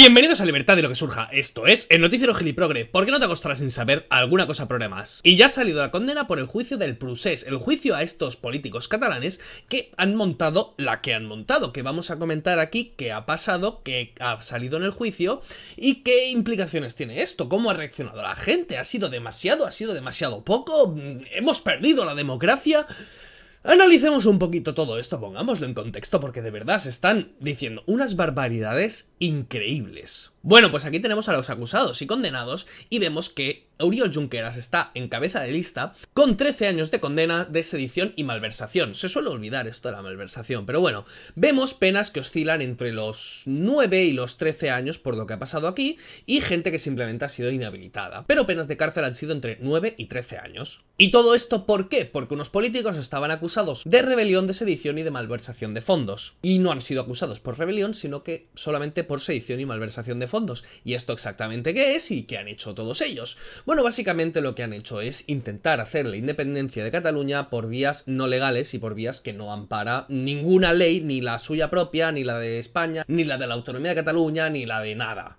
Bienvenidos a Libertad y lo que surja, esto es el noticiero Giliprogre, porque no te acostarás sin saber alguna cosa problemas. Y ya ha salido la condena por el juicio del Prusés, el juicio a estos políticos catalanes que han montado la que han montado, que vamos a comentar aquí qué ha pasado, qué ha salido en el juicio y qué implicaciones tiene esto, cómo ha reaccionado la gente, ha sido demasiado, ha sido demasiado poco, hemos perdido la democracia... Analicemos un poquito todo esto, pongámoslo en contexto, porque de verdad se están diciendo unas barbaridades increíbles. Bueno, pues aquí tenemos a los acusados y condenados y vemos que Oriol Junqueras está en cabeza de lista con 13 años de condena de sedición y malversación. Se suele olvidar esto de la malversación, pero bueno, vemos penas que oscilan entre los 9 y los 13 años por lo que ha pasado aquí y gente que simplemente ha sido inhabilitada. Pero penas de cárcel han sido entre 9 y 13 años. ¿Y todo esto por qué? Porque unos políticos estaban acusados de rebelión, de sedición y de malversación de fondos. Y no han sido acusados por rebelión, sino que solamente por sedición y malversación de fondos. ¿Y esto exactamente qué es y qué han hecho todos ellos? Bueno, básicamente lo que han hecho es intentar hacer la independencia de Cataluña por vías no legales y por vías que no ampara ninguna ley, ni la suya propia, ni la de España, ni la de la autonomía de Cataluña, ni la de nada.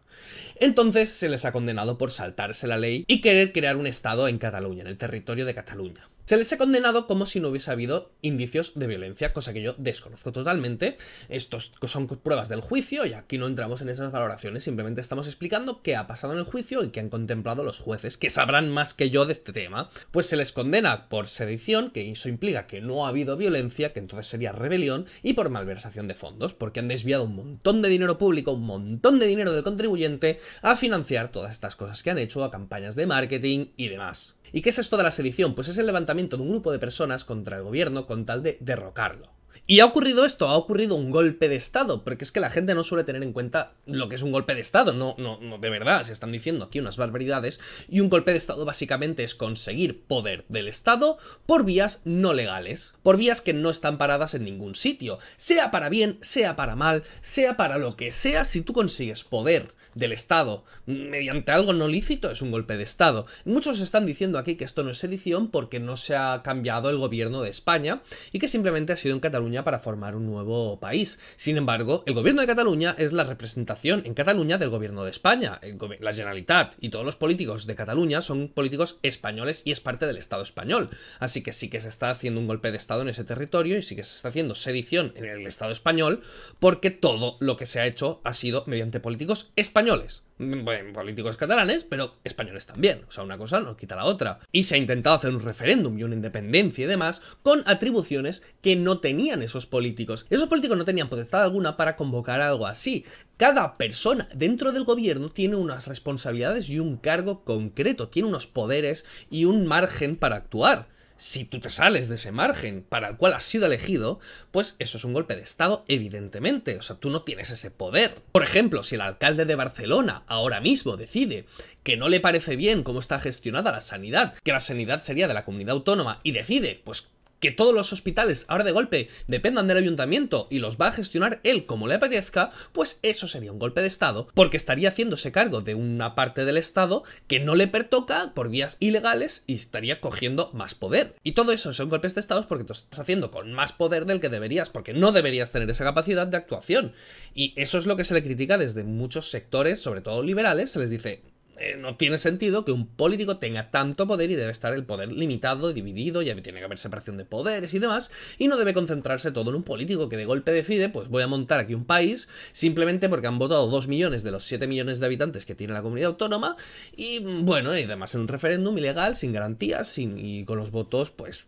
Entonces se les ha condenado por saltarse la ley y querer crear un Estado en Cataluña, en el territorio de Cataluña. Se les ha condenado como si no hubiese habido indicios de violencia, cosa que yo desconozco totalmente. Estos son pruebas del juicio y aquí no entramos en esas valoraciones, simplemente estamos explicando qué ha pasado en el juicio y qué han contemplado los jueces, que sabrán más que yo de este tema. Pues se les condena por sedición, que eso implica que no ha habido violencia, que entonces sería rebelión, y por malversación de fondos, porque han desviado un montón de dinero público, un montón de dinero del contribuyente, a financiar todas estas cosas que han hecho, a campañas de marketing y demás. ¿Y qué es esto de la sedición? Pues es el levantamiento de un grupo de personas contra el gobierno con tal de derrocarlo. Y ha ocurrido esto, ha ocurrido un golpe de Estado, porque es que la gente no suele tener en cuenta lo que es un golpe de Estado, no, no, no, de verdad, se están diciendo aquí unas barbaridades, y un golpe de Estado básicamente es conseguir poder del Estado por vías no legales, por vías que no están paradas en ningún sitio, sea para bien, sea para mal, sea para lo que sea, si tú consigues poder del Estado mediante algo no lícito es un golpe de Estado. Muchos están diciendo aquí que esto no es sedición porque no se ha cambiado el gobierno de España y que simplemente ha sido en Cataluña para formar un nuevo país. Sin embargo, el gobierno de Cataluña es la representación en Cataluña del gobierno de España. La Generalitat y todos los políticos de Cataluña son políticos españoles y es parte del Estado español. Así que sí que se está haciendo un golpe de Estado en ese territorio y sí que se está haciendo sedición en el Estado español porque todo lo que se ha hecho ha sido mediante políticos españoles españoles. Mm, políticos catalanes, pero españoles también. O sea, una cosa no quita la otra. Y se ha intentado hacer un referéndum y una independencia y demás con atribuciones que no tenían esos políticos. Esos políticos no tenían potestad alguna para convocar algo así. Cada persona dentro del gobierno tiene unas responsabilidades y un cargo concreto, tiene unos poderes y un margen para actuar. Si tú te sales de ese margen para el cual has sido elegido, pues eso es un golpe de Estado, evidentemente. O sea, tú no tienes ese poder. Por ejemplo, si el alcalde de Barcelona ahora mismo decide que no le parece bien cómo está gestionada la sanidad, que la sanidad sería de la comunidad autónoma, y decide, pues que todos los hospitales ahora de golpe dependan del ayuntamiento y los va a gestionar él como le apetezca, pues eso sería un golpe de Estado, porque estaría haciéndose cargo de una parte del Estado que no le pertoca por vías ilegales y estaría cogiendo más poder. Y todo eso son golpes de Estado porque te estás haciendo con más poder del que deberías, porque no deberías tener esa capacidad de actuación. Y eso es lo que se le critica desde muchos sectores, sobre todo liberales, se les dice, eh, no tiene sentido que un político tenga tanto poder y debe estar el poder limitado, dividido, ya tiene que haber separación de poderes y demás, y no debe concentrarse todo en un político que de golpe decide, pues voy a montar aquí un país simplemente porque han votado 2 millones de los 7 millones de habitantes que tiene la comunidad autónoma y mm, bueno, y además en un referéndum ilegal, sin garantías y con los votos pues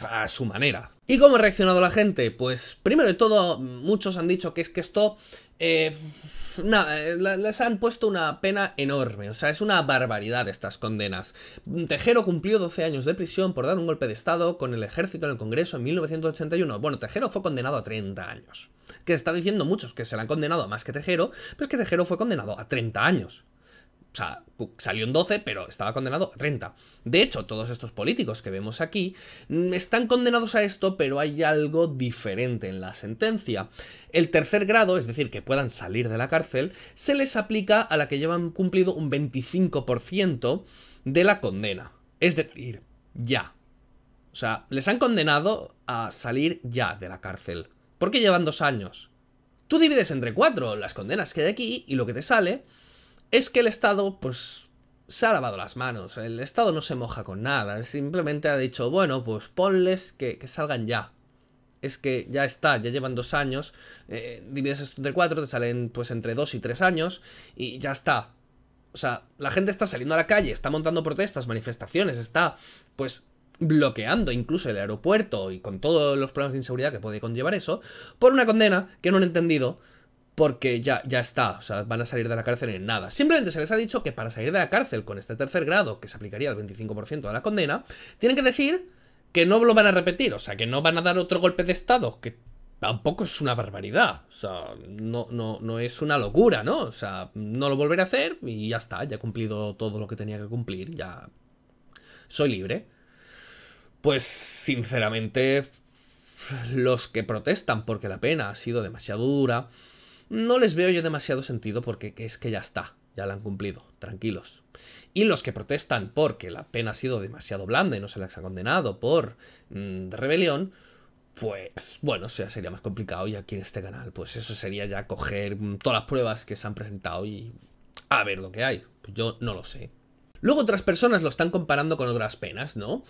a su manera. ¿Y cómo ha reaccionado la gente? Pues primero de todo, muchos han dicho que es que esto... Eh, nada, eh, les han puesto una pena enorme, o sea, es una barbaridad estas condenas. Mm, Tejero cumplió 12 años de prisión por dar un golpe de Estado con el ejército en el Congreso en 1981. Bueno, Tejero fue condenado a 30 años. Que está diciendo muchos que se le han condenado a más que Tejero, pues que Tejero fue condenado a 30 años. O sea, salió en 12, pero estaba condenado a 30. De hecho, todos estos políticos que vemos aquí mm, están condenados a esto, pero hay algo diferente en la sentencia. El tercer grado, es decir, que puedan salir de la cárcel, se les aplica a la que llevan cumplido un 25% de la condena. Es decir, ya. O sea, les han condenado a salir ya de la cárcel. Porque llevan dos años. Tú divides entre cuatro las condenas que hay aquí y lo que te sale es que el Estado, pues, se ha lavado las manos. El Estado no se moja con nada. Simplemente ha dicho, bueno, pues ponles que, salgan ya. Es que ya está, ya llevan dos años. Eh, divides esto entre cuatro, te salen pues entre dos y tres años. Y ya está. O sea, la gente está saliendo a la calle, está montando protestas, manifestaciones, está pues bloqueando incluso el aeropuerto y con todos los problemas de inseguridad que puede conllevar eso, por una condena que no han entendido porque ya, ya está, o sea, van a salir de la cárcel en nada. Simplemente se les ha dicho que para salir de la cárcel con este tercer grado, que se aplicaría el 25% de la condena, tienen que decir que no lo van a repetir, o sea, que no van a dar otro golpe de Estado, que tampoco es una barbaridad, o sea, no, no es una locura, ¿no? O sea, no lo volveré a hacer y ya está, ya he cumplido todo lo que tenía que cumplir, ya soy libre. Pues, sinceramente, los que protestan porque la pena ha sido demasiado dura, no les veo yo demasiado sentido porque es que ya está, ya la han cumplido, tranquilos. Y los que protestan porque la pena ha sido demasiado blanda y no se les ha condenado por mm, rebelión, pues bueno, sería más complicado y aquí en este canal, pues eso sería ya coger mm, todas las pruebas que se han presentado y a ver lo que hay. Pues yo no lo sé. Luego otras personas lo están comparando con otras penas, ¿no?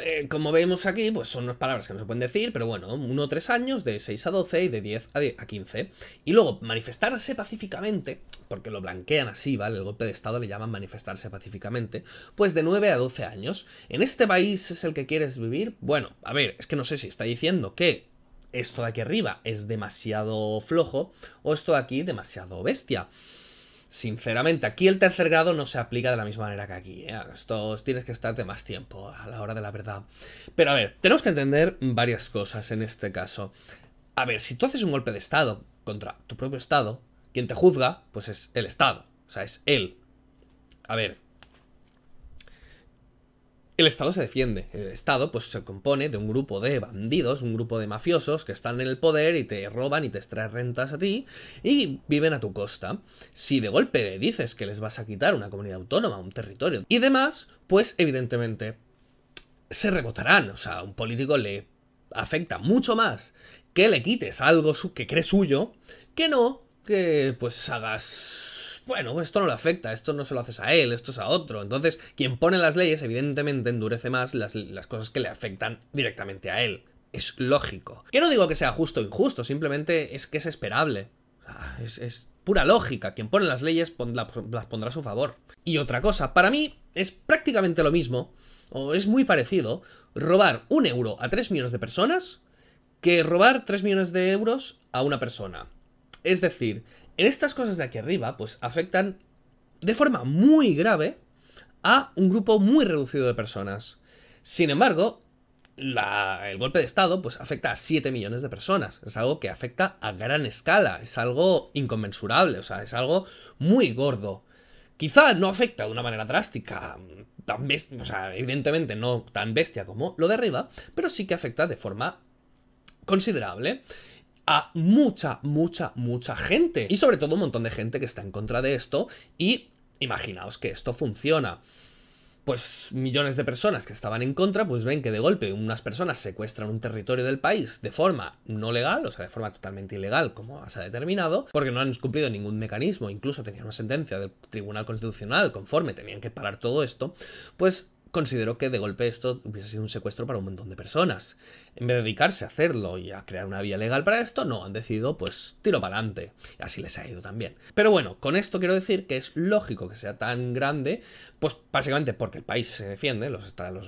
Eh, como vemos aquí, pues son unas palabras que no se pueden decir, pero bueno, 1 o 3 años, de 6 a 12 y de 10 a, 15. Y luego, manifestarse pacíficamente, porque lo blanquean así, ¿vale? El golpe de Estado le llaman manifestarse pacíficamente, pues de 9 a 12 años. ¿En este país es el que quieres vivir? Bueno, a ver, es que no sé si está diciendo que esto de aquí arriba es demasiado flojo o esto de aquí demasiado bestia. Sinceramente, aquí el tercer grado no se aplica de la misma manera que aquí. ¿eh? Esto tienes que estarte más tiempo a la hora de la verdad. Pero a ver, tenemos que entender varias cosas en este caso. A ver, si tú haces un golpe de Estado contra tu propio Estado, quien te juzga, pues es el Estado. O sea, es él. A ver, el Estado se defiende. El Estado pues, se compone de un grupo de bandidos, un grupo de mafiosos que están en el poder y te roban y te extraen rentas a ti y viven a tu costa. Si de golpe dices que les vas a quitar una comunidad autónoma, un territorio y demás, pues evidentemente se rebotarán. O sea, a un político le afecta mucho más que le quites algo que cree suyo que no que pues hagas bueno, pues esto no le afecta, esto no se lo haces a él, esto es a otro. Entonces, quien pone las leyes, evidentemente, endurece más las, cosas que le afectan directamente a él. Es lógico. Que no digo que sea justo o injusto, simplemente es que es esperable. Es, pura lógica. Quien pone las leyes las pondrá a su favor. Y otra cosa, para mí es prácticamente lo mismo, o es muy parecido, robar un euro a 3 millones de personas que robar 3 millones de euros a una persona. Es decir, estas cosas de aquí arriba, pues afectan de forma muy grave a un grupo muy reducido de personas. Sin embargo, el golpe de Estado pues, afecta a 7 millones de personas. Es algo que afecta a gran escala, es algo inconmensurable, o sea, es algo muy gordo. Quizá no afecta de una manera drástica, tan bestia, o sea, evidentemente no tan bestia como lo de arriba, pero sí que afecta de forma considerable a mucha, mucha, mucha gente. Y sobre todo un montón de gente que está en contra de esto y imaginaos que esto funciona pues millones de personas que estaban en contra, pues ven que de golpe unas personas secuestran un territorio del país de forma no legal, o sea, de forma totalmente ilegal, como se ha determinado, porque no han cumplido ningún mecanismo, incluso tenían una sentencia del Tribunal Constitucional conforme tenían que parar todo esto, pues consideró que de golpe esto hubiese sido un secuestro para un montón de personas. En vez de dedicarse a hacerlo y a crear una vía legal para esto, no, han decidido pues tiro para adelante. Y así les ha ido también. Pero bueno, con esto quiero decir que es lógico que sea tan grande, pues básicamente porque el país se defiende, los, los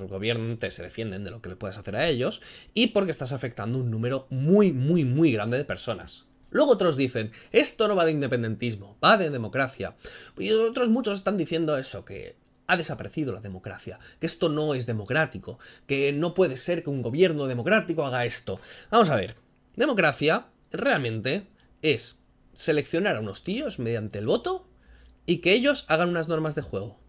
se defienden de lo que le puedes hacer a ellos y porque estás afectando un número muy, muy, muy grande de personas. Luego otros dicen, esto no va de independentismo, va de democracia. Y otros muchos están diciendo eso, que ha desaparecido la democracia, que esto no es democrático, que no puede ser que un gobierno democrático haga esto. Vamos a ver, democracia realmente es seleccionar a unos tíos mediante el voto y que ellos hagan unas normas de juego.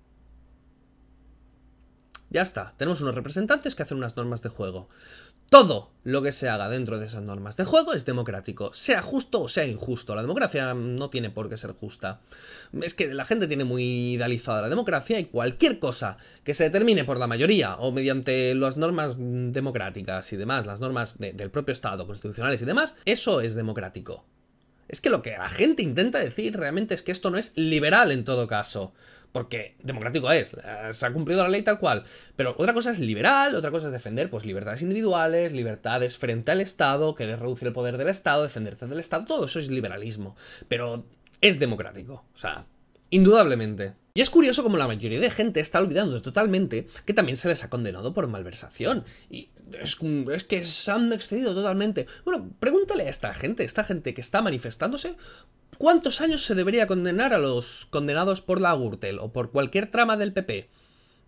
Ya está, tenemos unos representantes que hacen unas normas de juego todo lo que se haga dentro de esas normas de juego es democrático, sea justo o sea injusto. La democracia no tiene por qué ser justa. Es que la gente tiene muy idealizada la democracia y cualquier cosa que se determine por la mayoría o mediante las normas democráticas y demás, las normas del propio Estado, constitucionales y demás, eso es democrático. Es que lo que la gente intenta decir realmente es que esto no es liberal en todo caso porque democrático es, eh, se ha cumplido la ley tal cual. Pero otra cosa es liberal, otra cosa es defender pues libertades individuales, libertades frente al Estado, querer reducir el poder del Estado, defenderse del Estado, todo eso es liberalismo. Pero es democrático, o sea, indudablemente. Y es curioso como la mayoría de gente está olvidando totalmente que también se les ha condenado por malversación. Y es, es, que se han excedido totalmente. Bueno, pregúntale a esta gente, esta gente que está manifestándose, ¿Cuántos años se debería condenar a los condenados por la Gürtel o por cualquier trama del PP?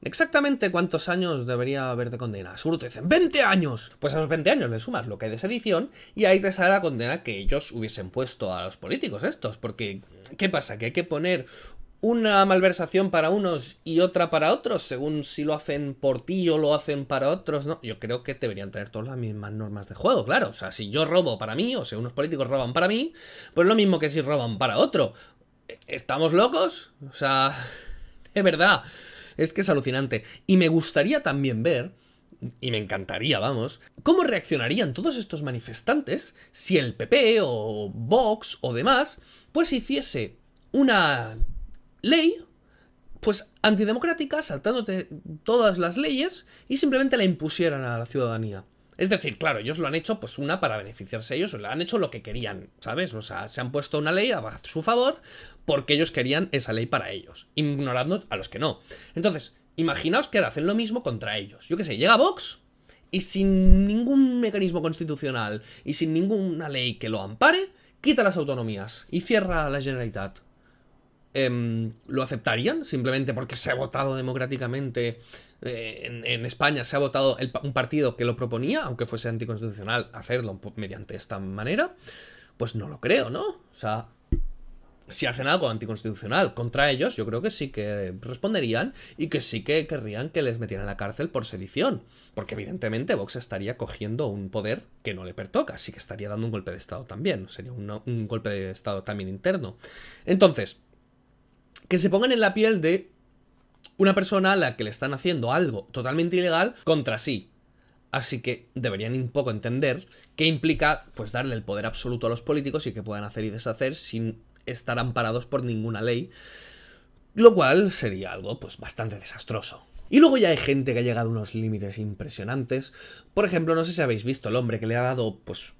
Exactamente cuántos años debería haber de condena. Seguro te dicen, ¡20 años! Pues a los 20 años le sumas lo que hay de sedición y ahí te sale la condena que ellos hubiesen puesto a los políticos estos. Porque, ¿qué pasa? Que hay que poner una malversación para unos y otra para otros, según si lo hacen por ti o lo hacen para otros, ¿no? Yo creo que deberían tener todas las mismas normas de juego, claro. O sea, si yo robo para mí, o si unos políticos roban para mí, pues lo mismo que si roban para otro. ¿Estamos locos? O sea, de verdad, es que es alucinante. Y me gustaría también ver, y me encantaría, vamos, cómo reaccionarían todos estos manifestantes si el PP o Vox o demás, pues hiciese una ley, pues antidemocrática, saltándote todas las leyes y simplemente la impusieran a la ciudadanía. Es decir, claro, ellos lo han hecho, pues una para beneficiarse ellos, lo han hecho lo que querían, ¿sabes? O sea, se han puesto una ley a su favor porque ellos querían esa ley para ellos, ignorando a los que no. Entonces, imaginaos que ahora hacen lo mismo contra ellos. Yo qué sé, llega Vox y sin ningún mecanismo constitucional y sin ninguna ley que lo ampare, quita las autonomías y cierra la Generalitat. Em, lo aceptarían simplemente porque se ha votado democráticamente eh, en, España, se ha votado un partido que lo proponía, aunque fuese anticonstitucional hacerlo mediante esta manera, pues no lo creo, ¿no? O sea, si hacen algo anticonstitucional contra ellos, yo creo que sí que responderían y que sí que querrían que les metieran a la cárcel por sedición, porque evidentemente Vox estaría cogiendo un poder que no le pertoca, así que estaría dando un golpe de Estado también, sería un golpe de Estado también interno. Entonces, que se pongan en la piel de una persona a la que le están haciendo algo totalmente ilegal contra sí. Así que deberían un poco entender qué implica pues darle el poder absoluto a los políticos y que puedan hacer y deshacer sin estar amparados por ninguna ley, lo cual sería algo pues bastante desastroso. Y luego ya hay gente que ha llegado a unos límites impresionantes. Por ejemplo, no sé si habéis visto el hombre que le ha dado pues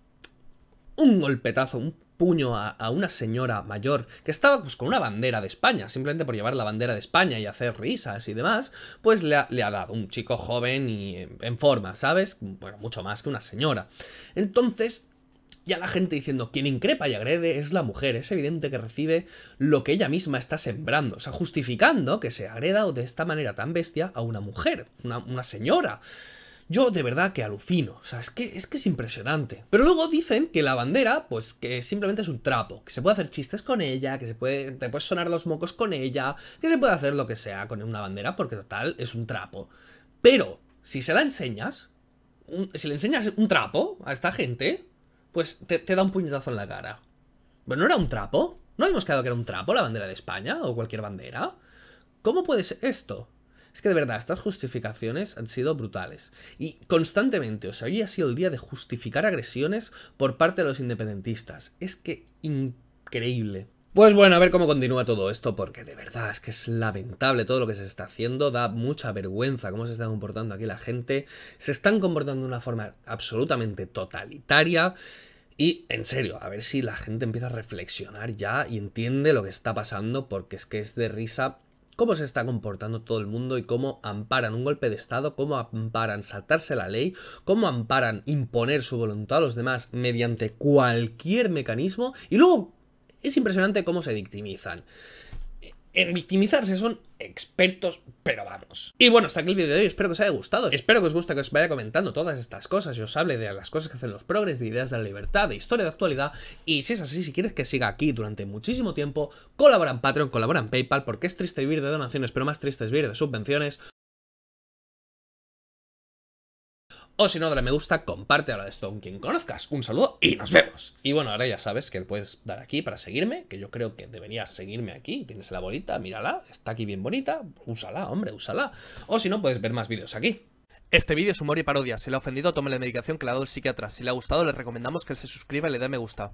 un golpetazo, un puño a, una señora mayor que estaba pues, con una bandera de España, simplemente por llevar la bandera de España y hacer risas y demás, pues le ha, dado un chico joven y en, forma, ¿sabes? Bueno, mucho más que una señora. Entonces, ya la gente diciendo, quien increpa y agrede es la mujer, es evidente que recibe lo que ella misma está sembrando, o sea, justificando que se agreda de esta manera tan bestia a una mujer, una señora. Yo de verdad que alucino, o sea, es que, es que es impresionante. Pero luego dicen que la bandera, pues que simplemente es un trapo, que se puede hacer chistes con ella, que se puede, te puedes sonar los mocos con ella, que se puede hacer lo que sea con una bandera, porque total, es un trapo. Pero, si se la enseñas, si le enseñas un trapo a esta gente, pues te, da un puñetazo en la cara. bueno no era un trapo, no habíamos quedado que era un trapo la bandera de España o cualquier bandera. ¿Cómo puede ser esto? Es que de verdad, estas justificaciones han sido brutales. Y constantemente, o sea, hoy ha sido el día de justificar agresiones por parte de los independentistas. Es que increíble. Pues bueno, a ver cómo continúa todo esto, porque de verdad es que es lamentable todo lo que se está haciendo, da mucha vergüenza cómo se está comportando aquí la gente, se están comportando de una forma absolutamente totalitaria. Y en serio, a ver si la gente empieza a reflexionar ya y entiende lo que está pasando, porque es que es de risa cómo se está comportando todo el mundo y cómo amparan un golpe de Estado, cómo amparan saltarse la ley, cómo amparan imponer su voluntad a los demás mediante cualquier mecanismo y luego es impresionante cómo se victimizan en victimizarse son expertos, pero vamos. Y bueno, hasta aquí el vídeo de hoy, espero que os haya gustado. Espero que os guste que os vaya comentando todas estas cosas y os hable de las cosas que hacen los progres, de ideas de la libertad, de historia de actualidad. Y si es así, si quieres que siga aquí durante muchísimo tiempo, colabora en Patreon, colabora en PayPal, porque es triste vivir de donaciones, pero más triste es vivir de subvenciones. o si no, dale me gusta, comparte, ahora de esto con quien conozcas. Un saludo y nos vemos. Y bueno, ahora ya sabes que puedes dar aquí para seguirme, que yo creo que deberías seguirme aquí. Tienes la bolita, mírala, está aquí bien bonita, úsala, hombre, úsala. O si no, puedes ver más vídeos aquí. Este vídeo es humor y parodia. Si le ha ofendido, tome la medicación que le ha dado el psiquiatra. Si le ha gustado, le recomendamos que se suscriba y le dé me gusta.